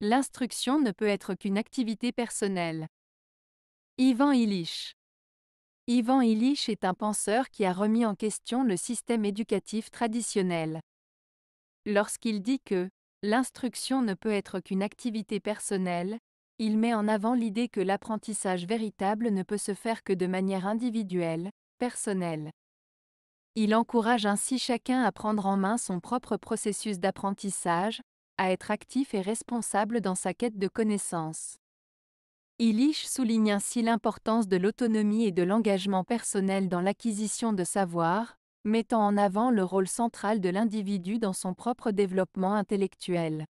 L'instruction ne peut être qu'une activité personnelle. Ivan Illich Ivan Illich est un penseur qui a remis en question le système éducatif traditionnel. Lorsqu'il dit que l'instruction ne peut être qu'une activité personnelle, il met en avant l'idée que l'apprentissage véritable ne peut se faire que de manière individuelle, personnelle. Il encourage ainsi chacun à prendre en main son propre processus d'apprentissage, à être actif et responsable dans sa quête de connaissances. Illich souligne ainsi l'importance de l'autonomie et de l'engagement personnel dans l'acquisition de savoir, mettant en avant le rôle central de l'individu dans son propre développement intellectuel.